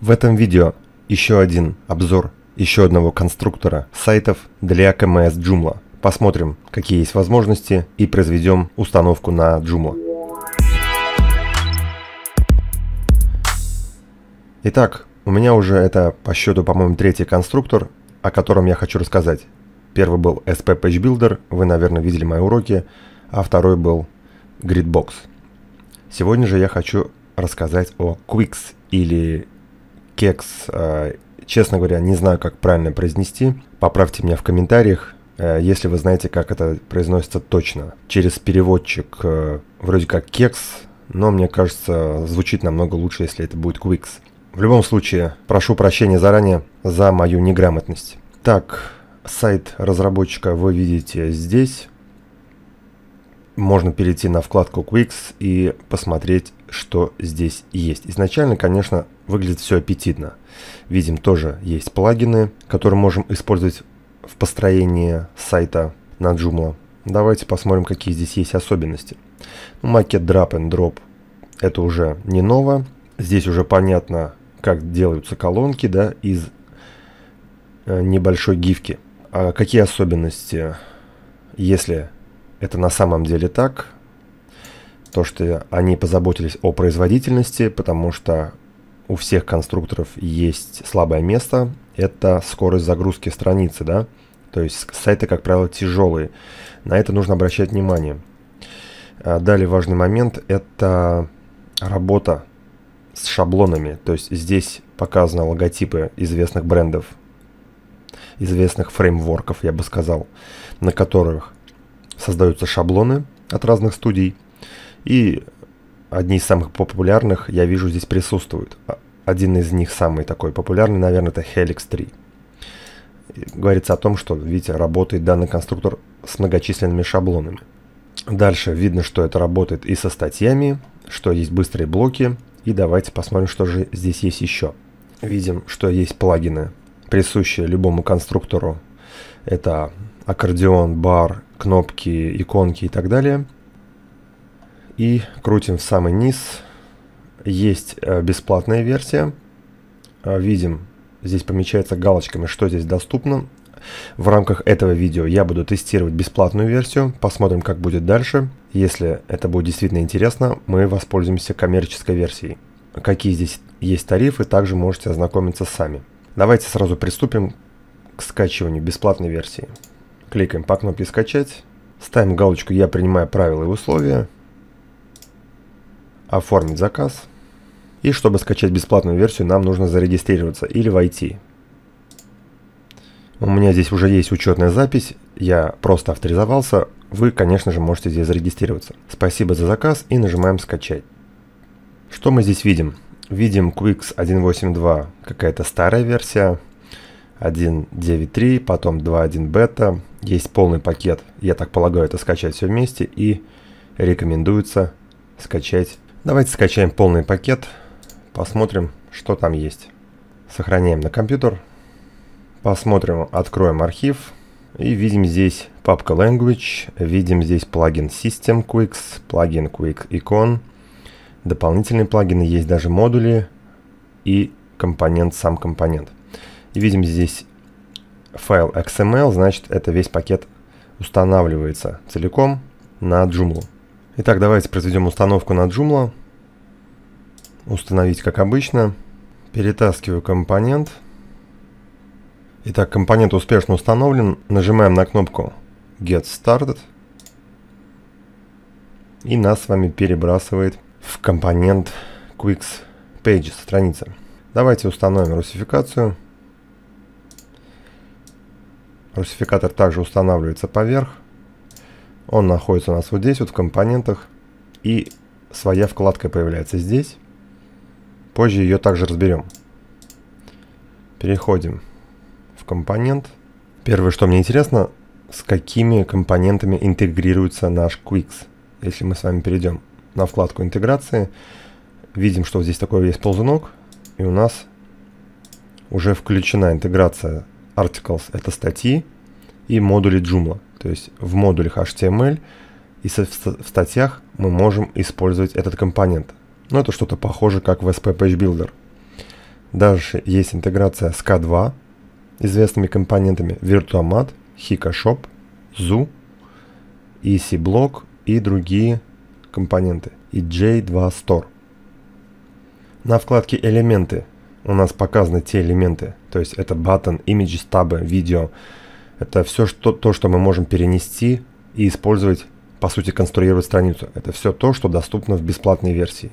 В этом видео еще один обзор еще одного конструктора сайтов для КМС Joomla. Посмотрим, какие есть возможности и произведем установку на Joomla. Итак, у меня уже это по счету, по-моему, третий конструктор, о котором я хочу рассказать. Первый был SP Page Builder, вы, наверное, видели мои уроки, а второй был Gridbox. Сегодня же я хочу рассказать о Quicks или кекс. Э, честно говоря, не знаю, как правильно произнести. Поправьте меня в комментариях, э, если вы знаете, как это произносится точно. Через переводчик э, вроде как кекс, но мне кажется, звучит намного лучше, если это будет квикс. В любом случае, прошу прощения заранее за мою неграмотность. Так, сайт разработчика вы видите здесь можно перейти на вкладку Quicks и посмотреть, что здесь есть. Изначально, конечно, выглядит все аппетитно. Видим, тоже есть плагины, которые можем использовать в построении сайта на Joomla. Давайте посмотрим, какие здесь есть особенности. Ну, макет Drop and Drop – это уже не ново. Здесь уже понятно, как делаются колонки да, из э, небольшой гифки. А какие особенности, если это на самом деле так. То, что они позаботились о производительности, потому что у всех конструкторов есть слабое место. Это скорость загрузки страницы, да? То есть сайты, как правило, тяжелые. На это нужно обращать внимание. А далее важный момент – это работа с шаблонами. То есть здесь показаны логотипы известных брендов, известных фреймворков, я бы сказал, на которых создаются шаблоны от разных студий. И одни из самых популярных, я вижу, здесь присутствуют. А, один из них самый такой популярный, наверное, это Helix 3. Говорится о том, что, видите, работает данный конструктор с многочисленными шаблонами. Дальше видно, что это работает и со статьями, что есть быстрые блоки. И давайте посмотрим, что же здесь есть еще. Видим, что есть плагины, присущие любому конструктору. Это аккордеон, бар кнопки, иконки и так далее. И крутим в самый низ. Есть э, бесплатная версия. Э, видим, здесь помечается галочками, что здесь доступно. В рамках этого видео я буду тестировать бесплатную версию, посмотрим, как будет дальше. Если это будет действительно интересно, мы воспользуемся коммерческой версией. Какие здесь есть тарифы, также можете ознакомиться сами. Давайте сразу приступим к скачиванию бесплатной версии. Кликаем по кнопке «Скачать». Ставим галочку «Я принимаю правила и условия». Оформить заказ. И чтобы скачать бесплатную версию, нам нужно зарегистрироваться или войти. У меня здесь уже есть учетная запись, я просто авторизовался, вы, конечно же, можете здесь зарегистрироваться. Спасибо за заказ и нажимаем «Скачать». Что мы здесь видим? Видим Quix 1.8.2, какая-то старая версия, 1.9.3, потом 2.1 бета. Есть полный пакет, я так полагаю, это скачать все вместе и рекомендуется скачать. Давайте скачаем полный пакет, посмотрим, что там есть. Сохраняем на компьютер, посмотрим, откроем архив и видим здесь папка language, видим здесь плагин system quicks, плагин quick icon, дополнительные плагины, есть даже модули и компонент, сам компонент. Видим здесь файл XML, значит это весь пакет устанавливается целиком на Joomla. Итак, давайте произведем установку на Joomla. Установить как обычно. Перетаскиваю компонент. Итак, компонент успешно установлен. Нажимаем на кнопку Get Started. И нас с вами перебрасывает в компонент Quicks Pages страница. Давайте установим русификацию. Русификатор также устанавливается поверх. Он находится у нас вот здесь, вот в компонентах. И своя вкладка появляется здесь. Позже ее также разберем. Переходим в компонент. Первое, что мне интересно, с какими компонентами интегрируется наш Quix. Если мы с вами перейдем на вкладку интеграции, видим, что здесь такой есть ползунок, и у нас уже включена интеграция articles — это статьи, и модули Joomla. То есть в модулях HTML и в статьях мы можем использовать этот компонент. Но это что-то похоже, как в SP Page Builder. Дальше есть интеграция с K2, известными компонентами Virtuamat, HikaShop, Zoo, EasyBlock и другие компоненты, и J2 Store. На вкладке «Элементы» у нас показаны те элементы. То есть это button, image, стабы, видео. Это все что, то, что мы можем перенести и использовать, по сути, конструировать страницу. Это все то, что доступно в бесплатной версии.